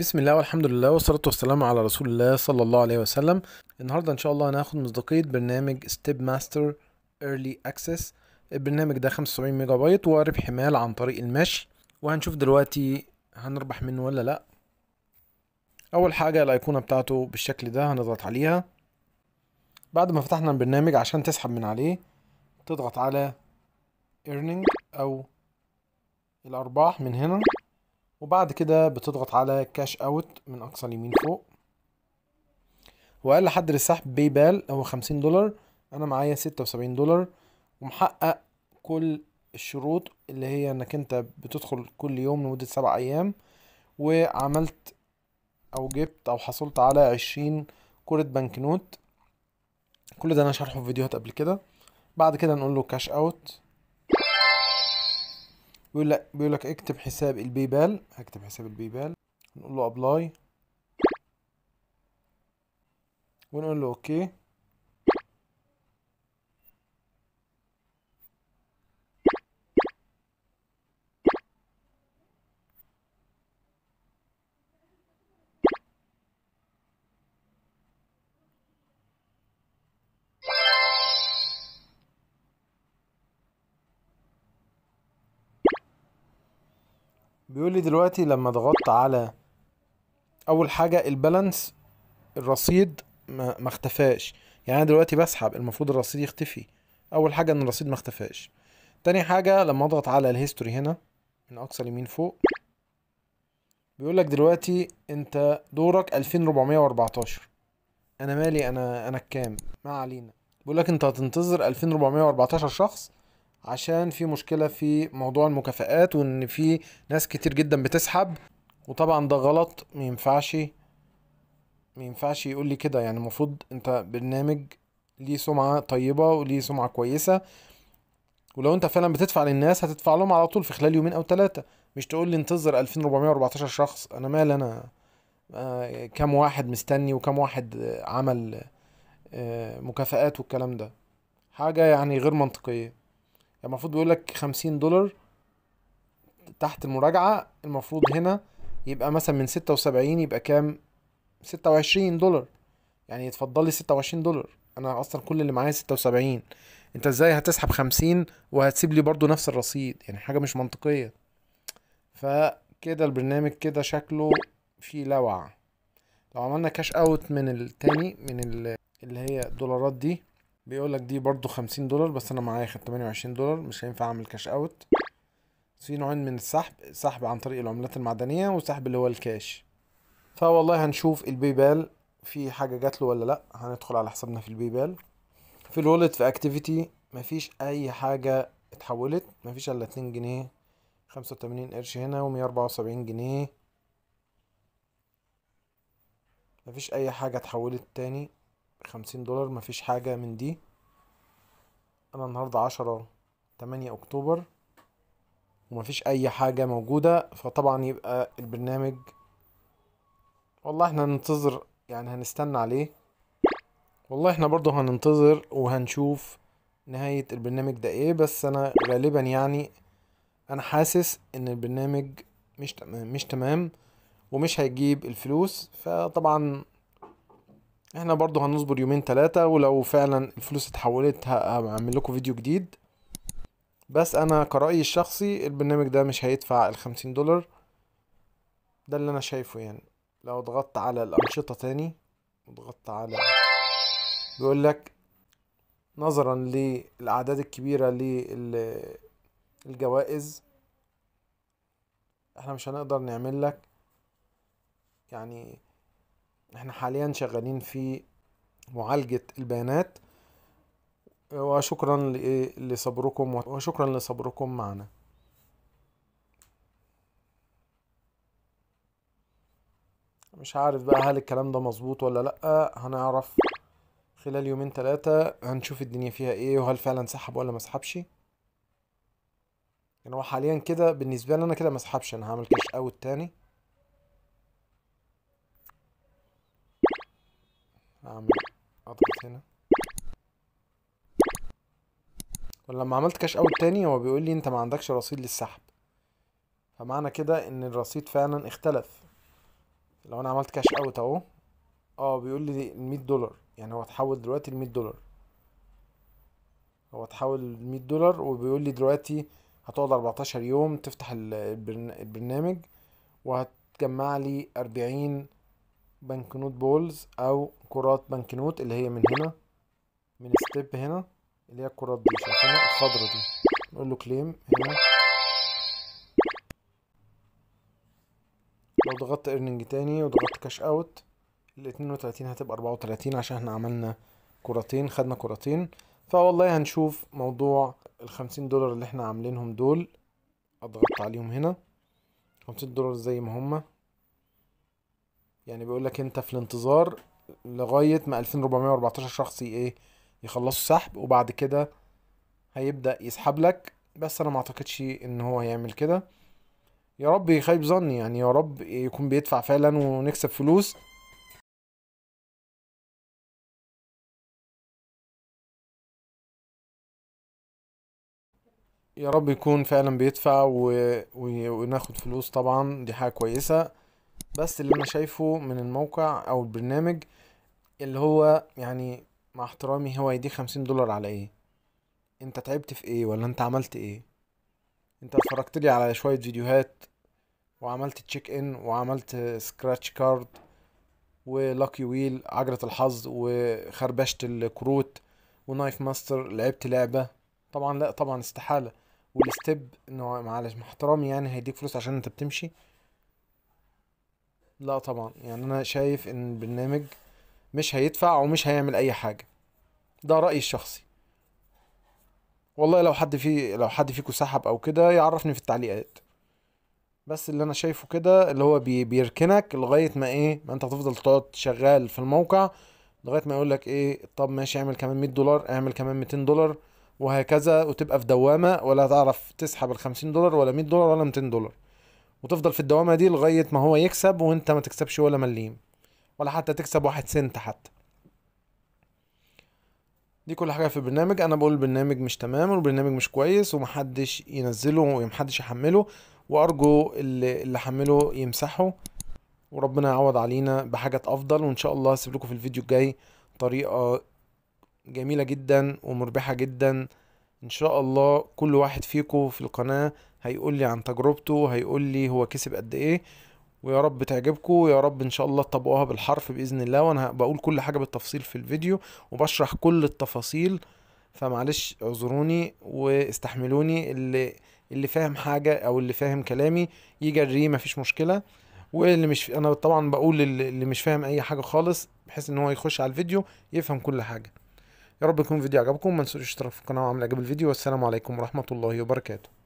بسم الله والحمد لله والصلاة والسلام على رسول الله صلى الله عليه وسلم النهاردة إن شاء الله هناخد مصداقية برنامج ستيب ماستر ايرلي اكسس البرنامج ده 75 ميجا بايت وربح مال عن طريق المشي وهنشوف دلوقتي هنربح منه ولا لأ أول حاجة الأيقونة بتاعته بالشكل ده هنضغط عليها بعد ما فتحنا البرنامج عشان تسحب من عليه تضغط على ايرنينج أو الأرباح من هنا وبعد كده بتضغط على كاش اوت من اقصى اليمين فوق واقل حد للسحب باي بال هو خمسين دولار انا معايا ستة وسبعين دولار ومحقق كل الشروط اللي هي انك انت بتدخل كل يوم لمدة سبع ايام وعملت او جبت او حصلت على عشرين كرة نوت كل ده انا شرحه في فيديوهات قبل كده بعد كده نقول له كاش اوت بيقول لك بيقول لك اكتب حساب البيبال هكتب حساب البيبال نقول له ابلاي ونقول له اوكي okay. بيقول لي دلوقتي لما ضغطت على اول حاجه البالانس الرصيد ما, اختفاش يعني انا دلوقتي بسحب المفروض الرصيد يختفي اول حاجه ان الرصيد ما اختفاش تاني حاجه لما اضغط على الهيستوري هنا من اقصى اليمين فوق بيقول لك دلوقتي انت دورك 2414 انا مالي انا انا الكام ما علينا بيقول لك انت هتنتظر 2414 شخص عشان في مشكله في موضوع المكافآت وان في ناس كتير جدا بتسحب وطبعا ده غلط مينفعش مينفعش يقول لي كده يعني المفروض انت برنامج ليه سمعه طيبه وليه سمعه كويسه ولو انت فعلا بتدفع للناس هتدفع لهم على طول في خلال يومين او ثلاثه مش تقول لي انتظر 2414 شخص انا مال انا آه، كم كام واحد مستني وكم واحد عمل آه، مكافآت والكلام ده حاجه يعني غير منطقيه يعني المفروض بيقول لك 50 دولار تحت المراجعه المفروض هنا يبقى مثلا من 76 يبقى كام 26 دولار يعني يتفضل لي 26 دولار انا اصلا كل اللي معايا 76 انت ازاي هتسحب 50 وهتسيب لي برضو نفس الرصيد يعني حاجه مش منطقيه فكده البرنامج كده شكله فيه لوعه لو عملنا كاش اوت من التاني من اللي هي الدولارات دي بيقول لك دي برضو خمسين دولار بس انا معايا تمانية وعشرين دولار مش هينفع اعمل كاش اوت في نوعين من السحب سحب عن طريق العملات المعدنيه وسحب اللي هو الكاش فوالله هنشوف البي بال في حاجه جات له ولا لا هندخل على حسابنا في البي بال في الولد في اكتيفيتي مفيش اي حاجه اتحولت مفيش الا اتنين جنيه خمسة وتمانين قرش هنا ومية اربعة وسبعين جنيه مفيش اي حاجه اتحولت تاني خمسين دولار مفيش حاجة من دي أنا النهاردة عشرة تمانية أكتوبر ومفيش أي حاجة موجودة فطبعا يبقى البرنامج والله احنا ننتظر يعني هنستنى عليه والله احنا برضو هننتظر وهنشوف نهاية البرنامج ده ايه بس انا غالبا يعني انا حاسس ان البرنامج مش تمام مش تمام ومش هيجيب الفلوس فطبعا احنا برضو هنصبر يومين ثلاثة ولو فعلا الفلوس اتحولت هعمل لكم فيديو جديد بس انا كرأيي الشخصي البرنامج ده مش هيدفع الخمسين دولار ده اللي انا شايفه يعني لو ضغطت على الانشطة تاني وضغطت على بيقول لك نظرا للاعداد الكبيرة للجوائز احنا مش هنقدر نعمل لك يعني احنا حاليا شغالين في معالجة البيانات وشكرا لصبركم وشكرا لصبركم معنا مش عارف بقى هل الكلام ده مظبوط ولا لأ هنعرف خلال يومين ثلاثة هنشوف الدنيا فيها ايه وهل فعلا سحب ولا مسحبش يعني هو حاليا كده بالنسبة لي انا كده مسحبش انا هعمل كاش اوت تاني اعمل إيه؟ اضغط هنا ولما عملت كاش اوت تاني هو بيقول لي انت ما عندكش رصيد للسحب فمعنى كده ان الرصيد فعلا اختلف لو انا عملت كاش اوت اهو اه بيقول لي 100 دولار يعني هو اتحول دلوقتي ل 100 دولار هو اتحول ل 100 دولار وبيقول لي دلوقتي هتقعد 14 يوم تفتح البرنامج وهتجمع لي 40 بنكنوت بولز او كرات بنكنوت اللي هي من هنا من ستيب هنا اللي هي الكرات دي شايفينها الخضرة دي نقول له كليم هنا لو ضغطت ايرنينج تاني وضغطت كاش اوت ال 32 هتبقى اربعة وتلاتين عشان احنا عملنا كرتين خدنا كرتين فوالله هنشوف موضوع 50 دولار اللي احنا عاملينهم دول اضغط عليهم هنا خمسين دولار زي ما هما يعني بيقول لك انت في الانتظار لغايه ما 2414 شخص ايه يخلصوا سحب وبعد كده هيبدا يسحب لك بس انا ما اعتقدش ان هو هيعمل كده يا رب يخيب ظني يعني يا رب يكون بيدفع فعلا ونكسب فلوس يا رب يكون فعلا بيدفع و... وناخد فلوس طبعا دي حاجة كويسة بس اللي انا شايفه من الموقع او البرنامج اللي هو يعني مع احترامي هو يدي خمسين دولار على ايه انت تعبت في ايه ولا انت عملت ايه انت اتفرجت لي على شوية فيديوهات وعملت تشيك ان وعملت سكراتش كارد ولاكي ويل عجلة الحظ وخربشت الكروت ونايف ماستر لعبت لعبة طبعا لا طبعا استحالة والستيب انه معلش مع احترامي يعني هيديك فلوس عشان انت بتمشي لا طبعا يعني انا شايف ان البرنامج مش هيدفع ومش هيعمل اي حاجه ده رايي الشخصي والله لو حد في لو حد فيكم سحب او كده يعرفني في التعليقات بس اللي انا شايفه كده اللي هو بي بيركنك لغايه ما ايه ما انت هتفضل تقعد شغال في الموقع لغايه ما يقول لك ايه طب ماشي اعمل كمان 100 دولار اعمل كمان 200 دولار وهكذا وتبقى في دوامه ولا تعرف تسحب ال 50 دولار ولا 100 دولار ولا 200 دولار وتفضل في الدوامه دي لغايه ما هو يكسب وانت ما تكسبش ولا مليم ولا حتى تكسب واحد سنت حتى دي كل حاجه في البرنامج انا بقول البرنامج مش تمام والبرنامج مش كويس ومحدش ينزله ومحدش يحمله وارجو اللي, اللي حمله يمسحه وربنا يعوض علينا بحاجات افضل وان شاء الله هسيب لكم في الفيديو الجاي طريقه جميله جدا ومربحه جدا ان شاء الله كل واحد فيكم في القناه هيقول لي عن تجربته هيقول لي هو كسب قد ايه ويا رب تعجبكم يا رب ان شاء الله تطبقوها بالحرف باذن الله وانا بقول كل حاجه بالتفصيل في الفيديو وبشرح كل التفاصيل فمعلش اعذروني واستحملوني اللي اللي فاهم حاجه او اللي فاهم كلامي يجريه مفيش مشكله واللي مش انا طبعا بقول اللي مش فاهم اي حاجه خالص بحيث ان هو يخش على الفيديو يفهم كل حاجه يا رب يكون الفيديو عجبكم ما تنسوش الاشتراك في القناه وعمل اعجاب الفيديو والسلام عليكم ورحمه الله وبركاته